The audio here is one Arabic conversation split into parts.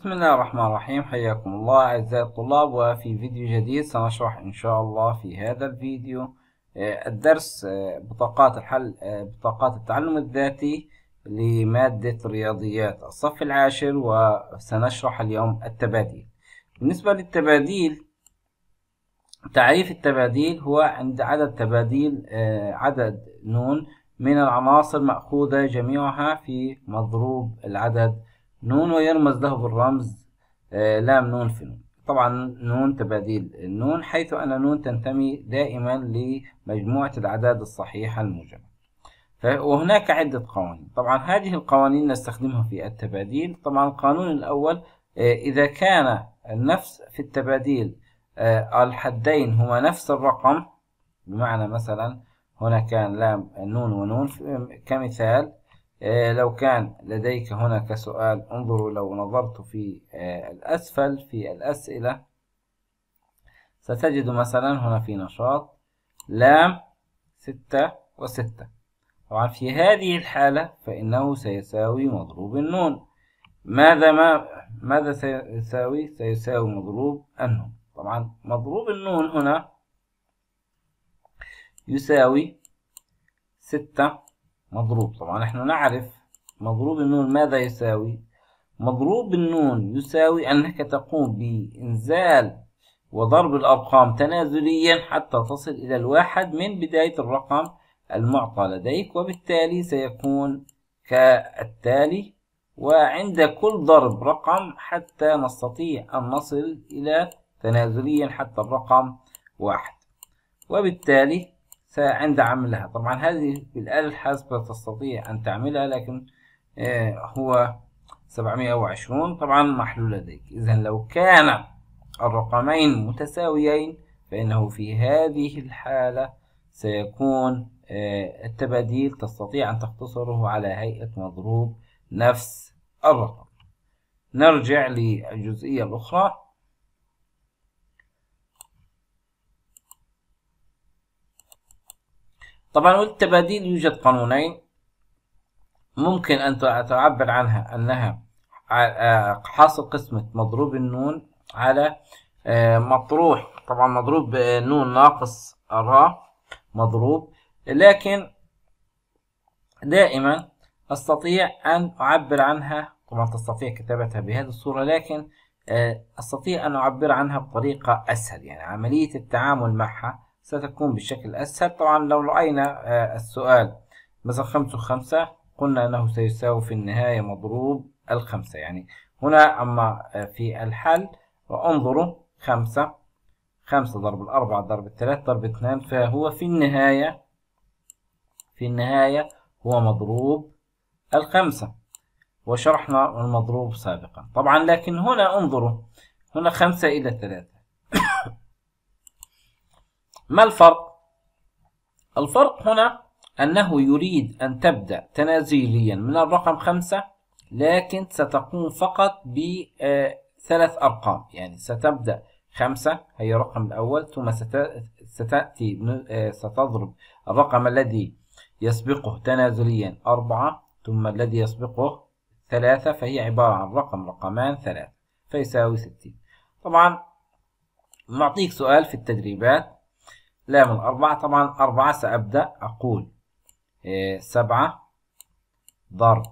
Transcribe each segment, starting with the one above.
بسم الله الرحمن الرحيم حياكم الله أعزائي الطلاب وفي فيديو جديد سنشرح إن شاء الله في هذا الفيديو الدرس بطاقات الحل بطاقات التعلم الذاتي لمادة رياضيات الصف العاشر وسنشرح اليوم التباديل بالنسبة للتباديل تعريف التباديل هو عند عدد تباديل آه، عدد نون من العناصر مأخوذة جميعها في مضروب العدد نون ويرمز له بالرمز آه، لام نون في نون طبعا نون تباديل النون حيث أن نون تنتمي دائما لمجموعة الأعداد الصحيحة الموجبة وهناك عدة قوانين طبعا هذه القوانين نستخدمها في التباديل طبعا القانون الأول آه، إذا كان النفس في التباديل آه، الحدين هما نفس الرقم بمعنى مثلا هنا كان لام نون ونون كمثال آه، لو كان لديك هنا كسؤال انظروا لو نظرت في آه، الأسفل في الأسئلة ستجد مثلا هنا في نشاط لام ستة وستة طبعا في هذه الحالة فإنه سيساوي مضروب النون ماذا ما ماذا سيساوي؟ سيساوي مضروب النون طبعا مضروب النون هنا يساوي ستة مضروب طبعا احنا نعرف مضروب النون ماذا يساوي مضروب النون يساوي أنك تقوم بإنزال وضرب الأرقام تنازليا حتى تصل إلى الواحد من بداية الرقم المعطى لديك وبالتالي سيكون كالتالي وعند كل ضرب رقم حتى نستطيع أن نصل إلى تنازليا حتى الرقم واحد وبالتالي عند عملها طبعا هذه بالآلة الحاسبة تستطيع أن تعملها لكن آه، هو 720 طبعا محلول لديك إذا لو كان الرقمين متساويين فإنه في هذه الحالة سيكون آه، التباديل تستطيع أن تختصره على هيئة مضروب نفس الرقم نرجع للجزئية الأخرى طبعا والتباديل يوجد قانونين ممكن أن تعبر عنها أنها آه، حاصل قسمة مضروب النون على آه، مطروح طبعا مضروب نون ناقص الراء مضروب لكن دائما أستطيع أن أعبر عنها طبعا تستطيع كتابتها بهذه الصورة لكن آه، أستطيع أن أعبر عنها بطريقة أسهل يعني عملية التعامل معها ستكون بشكل أسهل طبعا لو رأينا آه، السؤال مثلا خمسة وخمسة قلنا أنه سيساوي في النهاية مضروب الخمسة يعني هنا أما آه، في الحل وانظروا خمسة خمسة ضرب الأربعة ضرب الثلاث ضرب اثنان فهو في النهاية في النهاية هو مضروب الخمسة وشرحنا المضروب سابقا طبعا لكن هنا انظروا هنا خمسة إلى ثلاثة ما الفرق؟ الفرق هنا أنه يريد أن تبدأ تنازليا من الرقم خمسة لكن ستقوم فقط بثلاث آه، أرقام يعني ستبدأ خمسة هي الرقم الأول ثم ستأتي آه، ستضرب الرقم الذي يسبقه تنازليا أربعة ثم الذي يسبقه ثلاثة فهي عبارة عن رقم رقمان ثلاثة فيساوي ستين طبعا نعطيك سؤال في التدريبات لام أربعة طبعا أربعة سأبدأ أقول إيه، سبعة ضرب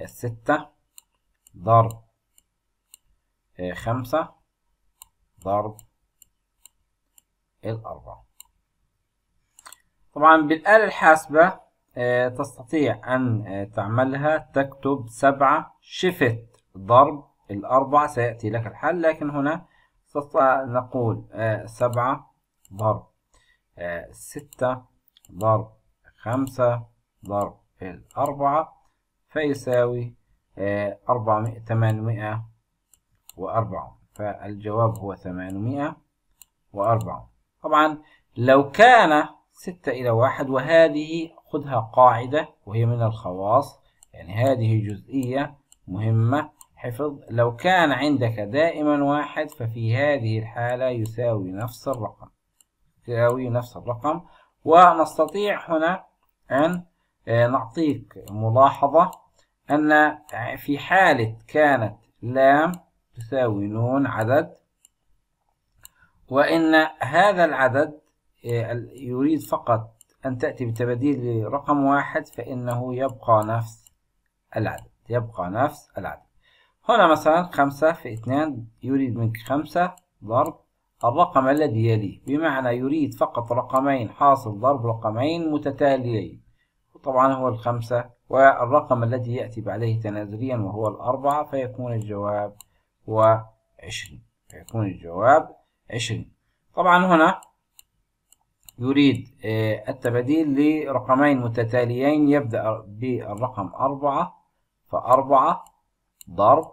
إيه، ستة ضرب إيه، خمسة ضرب الأربعة طبعا بالآلة الحاسبة تستطيع أن تعملها تكتب سبعة شفت ضرب الأربعة سيأتي لك الحل لكن هنا نقول سبعة ضرب آه، ستة ضرب خمسة ضرب الأربعة فيساوي آه، أربعمائة ثمانمائة وأربعة فالجواب هو ثمانمائة وأربعة طبعا لو كان ستة إلى واحد وهذه خذها قاعدة وهي من الخواص يعني هذه جزئية مهمة حفظ لو كان عندك دائما واحد ففي هذه الحالة يساوي نفس الرقم تساوي نفس الرقم ونستطيع هنا أن آه، نعطيك ملاحظة أن في حالة كانت لام تساوي نون عدد وإن هذا العدد آه، يريد فقط أن تأتي بتبديل لرقم واحد فإنه يبقى نفس العدد يبقى نفس العدد هنا مثلا خمسة في اثنان يريد منك خمسة ضرب الرقم الذي يليه بمعنى يريد فقط رقمين حاصل ضرب رقمين متتاليين وطبعا هو الخمسة والرقم الذي يأتي عليه تنازليا وهو الأربعة فيكون الجواب هو عشرين فيكون الجواب عشرين طبعا هنا يريد آه، التبديل لرقمين متتاليين يبدأ بالرقم أربعة فأربعة ضرب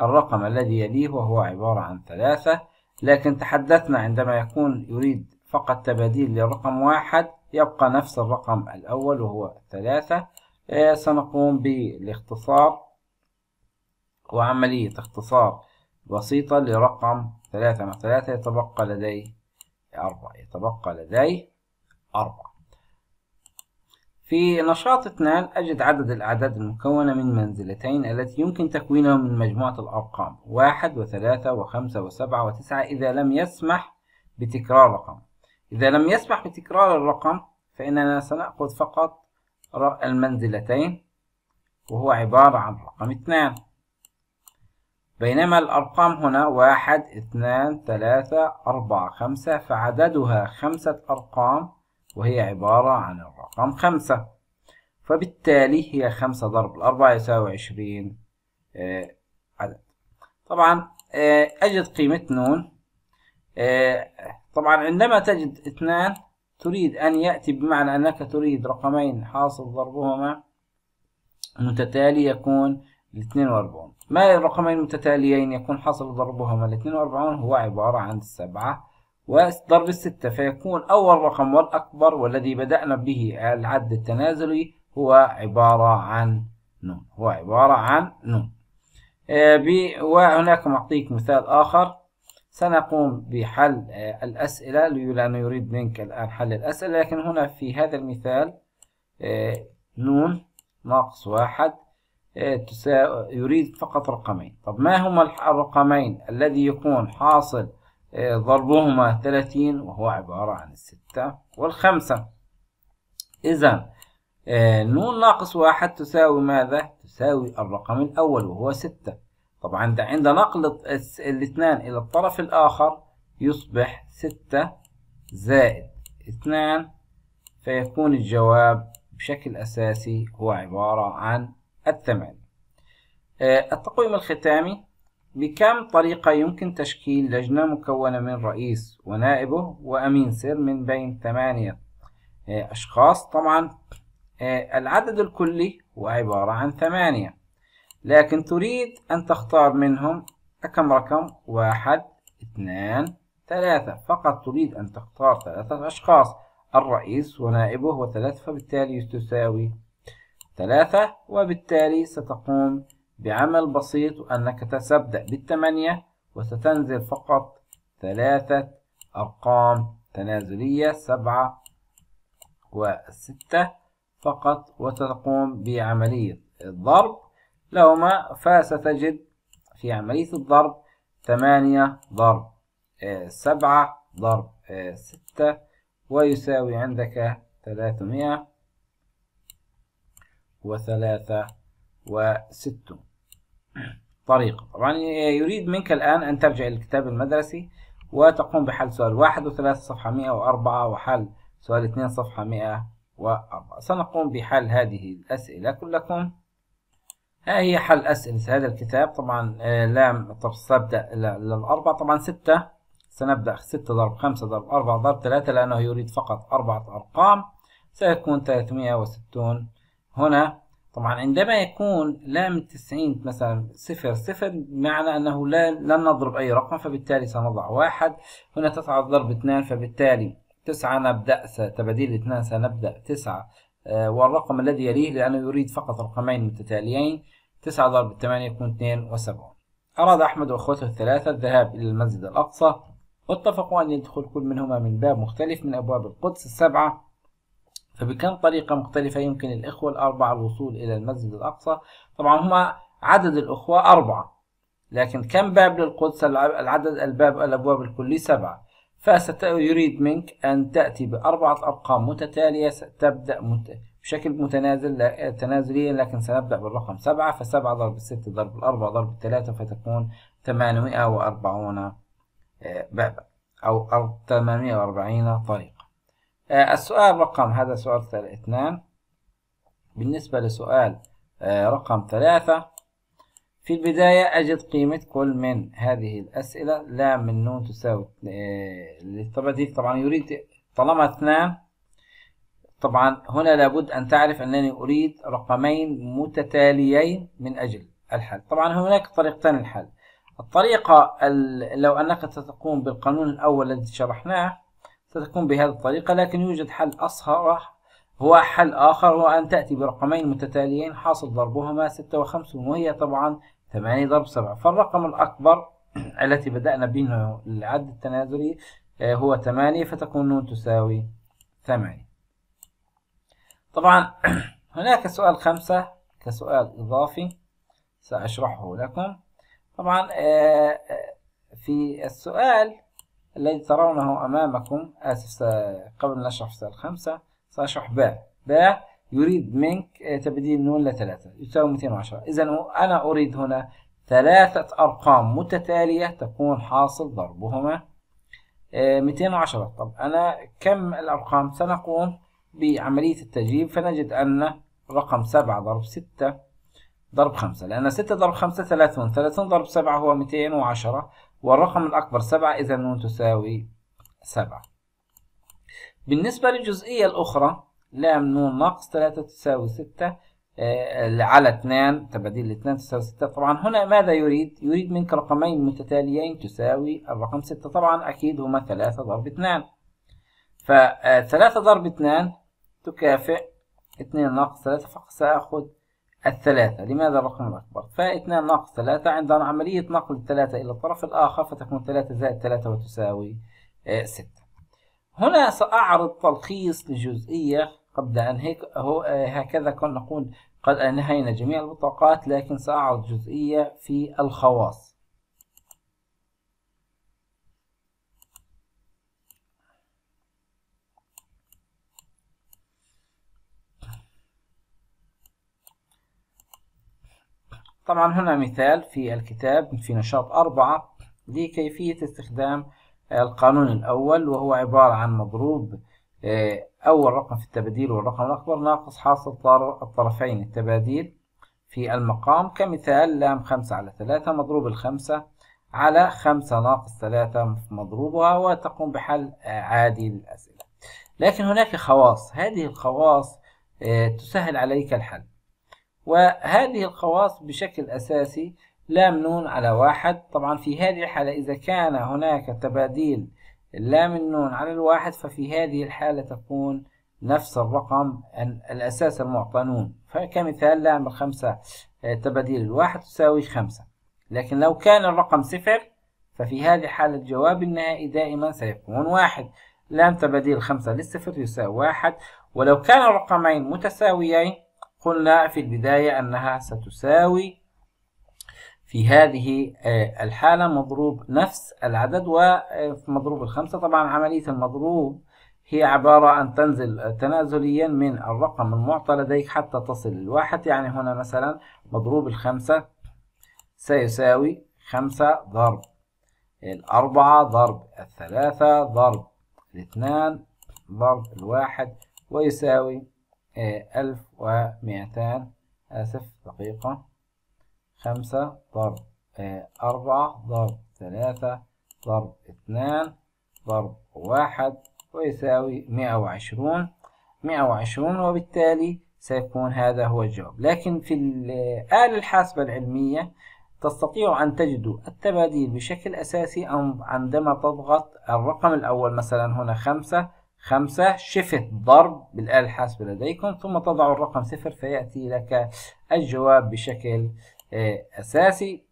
الرقم الذي يليه وهو عبارة عن ثلاثة لكن تحدثنا عندما يكون يريد فقط تباديل للرقم واحد يبقى نفس الرقم الأول وهو ثلاثة آه، سنقوم بالاختصار وعملية اختصار بسيطة لرقم ثلاثة مع ثلاثة يتبقى لدي أربعة يتبقى لدي أربعة في نشاط اثنان أجد عدد الأعداد المكونة من منزلتين التي يمكن تكوينها من مجموعة الأرقام واحد وثلاثة وخمسة وسبعة وتسعة إذا لم يسمح بتكرار الرقم إذا لم يسمح بتكرار الرقم فإننا سنأخذ فقط المنزلتين وهو عبارة عن رقم اثنان بينما الأرقام هنا واحد اثنان ثلاثة أربعة خمسة فعددها خمسة أرقام وهي عبارة عن الرقم خمسة فبالتالي هي خمسة ضرب الأربعة يساوي عشرين آه، عدد طبعا آه، أجد قيمة نون آه، طبعا عندما تجد اثنان تريد أن يأتي بمعنى أنك تريد رقمين حاصل ضربهما متتالي يكون الاثنين وأربعون ما الرقمين المتتاليين يكون حاصل ضربهما الاثنين وأربعون هو عبارة عن السبعة وضرب الستة فيكون أول رقم والأكبر والذي بدأنا به العد التنازلي هو عبارة عن نون هو عبارة عن نون آه، وهناك معطيك مثال آخر سنقوم بحل آه، الأسئلة لأنه يريد منك الآن حل الأسئلة لكن هنا في هذا المثال آه، نون ناقص واحد يريد فقط رقمين طب ما هما الرقمين الذي يكون حاصل آه، ضربهما 30 وهو عبارة عن الستة والخمسة إذا آه، نون ناقص واحد تساوي ماذا؟ تساوي الرقم الأول وهو ستة طبعا ده عند نقل الاثنان إلى الطرف الآخر يصبح ستة زائد اثنان فيكون الجواب بشكل أساسي هو عبارة عن الثمانية آه، التقويم الختامي بكم طريقة يمكن تشكيل لجنة مكونة من رئيس ونائبه وأمين سر من بين ثمانية آه، أشخاص طبعا آه، العدد الكلي هو عبارة عن ثمانية لكن تريد أن تختار منهم كم رقم واحد اثنان ثلاثة فقط تريد أن تختار ثلاثة أشخاص الرئيس ونائبه وثلاثة فبالتالي تساوي ثلاثة وبالتالي ستقوم بعمل بسيط أنك ستبدأ بالثمانية وستنزل فقط ثلاثة أرقام تنازلية سبعة وستة فقط وتقوم بعملية الضرب لهما فستجد في عملية الضرب ثمانية ضرب آه، سبعة ضرب آه، ستة ويساوي عندك ثلاثمائة وثلاثة وستون طريقة طبعا يريد منك الآن أن ترجع للكتاب المدرسي وتقوم بحل سؤال واحد وثلاثة صفحة 104 وحل سؤال اثنين صفحة 104 سنقوم بحل هذه الأسئلة كلكم ها هي حل أسئلة هذا الكتاب طبعا آه، لا طب سأبدأ للأربعة طبعا ستة سنبدأ ستة ضرب خمسة ضرب أربعة ضرب ثلاثة لأنه يريد فقط أربعة أرقام سيكون 360 هنا طبعا عندما يكون لام التسعين مثلا صفر صفر بمعنى أنه لا لن نضرب أي رقم فبالتالي سنضع واحد هنا تسعة ضرب اثنان فبالتالي تسعة نبدأ تبديل اثنان سنبدأ تسعة آه، والرقم الذي يليه لأنه يريد فقط رقمين متتاليين تسعة ضرب ثمانية يكون اثنين وسبعون أراد أحمد وأخوته الثلاثة الذهاب إلى المسجد الأقصى واتفقوا أن يدخل كل منهما من باب مختلف من أبواب القدس السبعة فبكم طريقة مختلفة يمكن الإخوة الأربعة الوصول إلى المسجد الأقصى طبعا هما عدد الإخوة أربعة لكن كم باب للقدس العدد الباب الأبواب الكلي سبعة فستريد منك أن تأتي بأربعة أرقام متتالية ستبدأ مت... بشكل متنازل لا... تنازليا لكن سنبدأ بالرقم سبعة فسبعة ضرب ستة ضرب الأربعة ضرب الثلاثة فتكون ثمانمائة وأربعون آه، بابا أو 840 طريقة آه، السؤال رقم هذا سؤال اثنان بالنسبة لسؤال آه، رقم ثلاثة في البداية أجد قيمة كل من هذه الأسئلة لا من نون تساوي آه، طبعا يريد طالما اثنان طبعا هنا لابد أن تعرف أنني أريد رقمين متتاليين من أجل الحل طبعا هناك طريقتان للحل الطريقة لو أنك ستقوم بالقانون الأول الذي شرحناه ستكون بهذه الطريقة لكن يوجد حل أصغر هو حل آخر هو أن تأتي برقمين متتاليين حاصل ضربهما ستة وخمسون وهي طبعا ثمانية ضرب سبعة فالرقم الأكبر التي بدأنا به العد التنازلي آه، هو ثمانية فتكون نون تساوي ثمانية طبعا هناك سؤال خمسة كسؤال إضافي سأشرحه لكم طبعا آه، آه، في السؤال الذي ترونه أمامكم آسف قبل أن أشرح في الخمسة سأشرح باء باء يريد منك آه، تبديل نون لثلاثة يساوي 210 إذا أنا أريد هنا ثلاثة أرقام متتالية تكون حاصل ضربهما 210 آه، طب أنا كم الأرقام سنقوم بعملية التجريب فنجد أن رقم 7 ضرب 6 ضرب 5 لأن 6 ضرب 5 30 30 ضرب 7 هو 210 والرقم الأكبر سبعة إذا نون تساوي سبعة بالنسبة للجزئية الأخرى لام نون ناقص ثلاثة تساوي ستة آه، على اثنان تبديل الاثنان تساوي ستة طبعا هنا ماذا يريد؟ يريد منك رقمين متتاليين تساوي الرقم ستة طبعا أكيد هما ثلاثة ضرب اثنان فثلاثة ضرب اثنان تكافئ اثنين ناقص ثلاثة فقط سأخذ الثلاثة لماذا الرقم الأكبر؟ فاثنان ناقص ثلاثة عندنا عملية نقل الثلاثة إلى الطرف الآخر فتكون ثلاثة زائد ثلاثة وتساوي آه، ستة. هنا سأعرض تلخيص لجزئية قبل أن هيك هو آه، هكذا كنا نقول قد أنهينا جميع البطاقات لكن سأعرض جزئية في الخواص. طبعا هنا مثال في الكتاب في نشاط أربعة لكيفية استخدام القانون الأول وهو عبارة عن مضروب آه، أول رقم في التباديل والرقم الأكبر ناقص حاصل الطرفين التباديل في المقام كمثال لام خمسة على ثلاثة مضروب الخمسة على خمسة ناقص ثلاثة مضروبها وتقوم بحل آه، عادي للأسئلة لكن هناك خواص هذه الخواص آه، تسهل عليك الحل وهذه الخواص بشكل أساسي لام نون على واحد طبعا في هذه الحالة إذا كان هناك تباديل لام النون على الواحد ففي هذه الحالة تكون نفس الرقم الأساس المعطى نون فكمثال لام الخمسة آه، تباديل الواحد تساوي خمسة لكن لو كان الرقم صفر ففي هذه الحالة الجواب النهائي دائما سيكون واحد لام تباديل خمسة للصفر يساوي واحد ولو كان الرقمين متساويين قلنا في البداية أنها ستساوي في هذه آه، الحالة مضروب نفس العدد ومضروب آه، الخمسة طبعا عملية المضروب هي عبارة عن تنزل آه، تنازليا من الرقم المعطى لديك حتى تصل للواحد يعني هنا مثلا مضروب الخمسة سيساوي خمسة ضرب الأربعة ضرب الثلاثة ضرب الاثنان ضرب الواحد ويساوي ألف ومئتان آسف دقيقة خمسة ضرب آه، أربعة ضرب ثلاثة ضرب اثنان ضرب واحد ويساوي مئة وعشرون مئة وعشرون وبالتالي سيكون هذا هو الجواب لكن في الآلة الحاسبة العلمية تستطيع أن تجد التباديل بشكل أساسي عندما تضغط الرقم الأول مثلا هنا خمسة خمسة شفت ضرب بالآلة الحاسبة لديكم ثم تضع الرقم صفر فيأتي لك الجواب بشكل آه، أساسي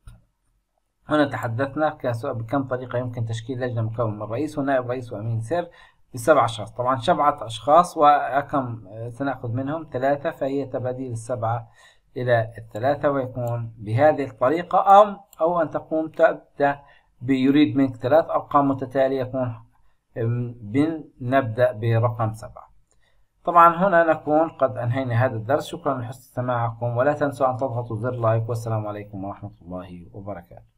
هنا تحدثنا بكم طريقة يمكن تشكيل لجنة مكون من رئيس ونائب رئيس وأمين سر بسبع أشخاص طبعا سبعة أشخاص وكم آه، سنأخذ منهم ثلاثة فهي تباديل السبعة إلى الثلاثة ويكون بهذه الطريقة أم أو أن تقوم تبدأ بيريد منك ثلاث أرقام متتالية يكون بنبدأ برقم سبعة طبعا هنا نكون قد أنهينا هذا الدرس شكرا لحسن استماعكم ولا تنسوا أن تضغطوا زر لايك والسلام عليكم ورحمة الله وبركاته